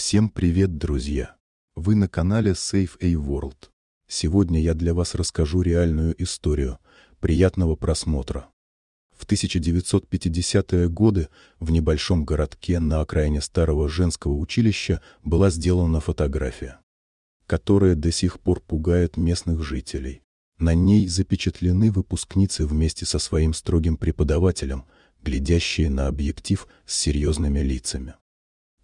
Всем привет, друзья! Вы на канале Safe A World. Сегодня я для вас расскажу реальную историю. Приятного просмотра! В 1950-е годы в небольшом городке на окраине старого женского училища была сделана фотография, которая до сих пор пугает местных жителей. На ней запечатлены выпускницы вместе со своим строгим преподавателем, глядящие на объектив с серьезными лицами.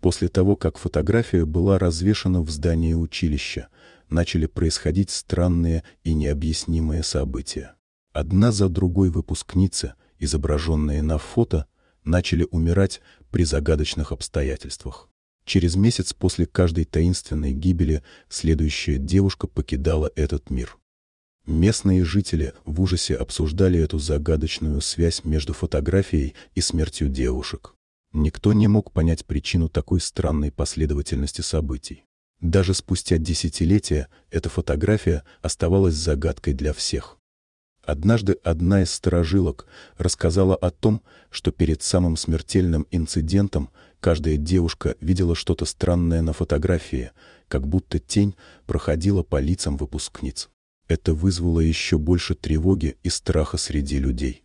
После того, как фотография была развешана в здании училища, начали происходить странные и необъяснимые события. Одна за другой выпускницы, изображенные на фото, начали умирать при загадочных обстоятельствах. Через месяц после каждой таинственной гибели следующая девушка покидала этот мир. Местные жители в ужасе обсуждали эту загадочную связь между фотографией и смертью девушек. Никто не мог понять причину такой странной последовательности событий. Даже спустя десятилетия эта фотография оставалась загадкой для всех. Однажды одна из сторожилок рассказала о том, что перед самым смертельным инцидентом каждая девушка видела что-то странное на фотографии, как будто тень проходила по лицам выпускниц. Это вызвало еще больше тревоги и страха среди людей.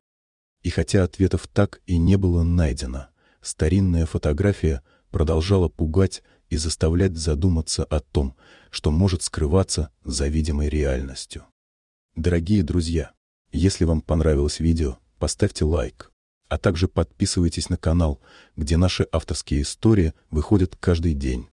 И хотя ответов так и не было найдено, старинная фотография продолжала пугать и заставлять задуматься о том, что может скрываться за видимой реальностью. Дорогие друзья, если вам понравилось видео, поставьте лайк, а также подписывайтесь на канал, где наши авторские истории выходят каждый день.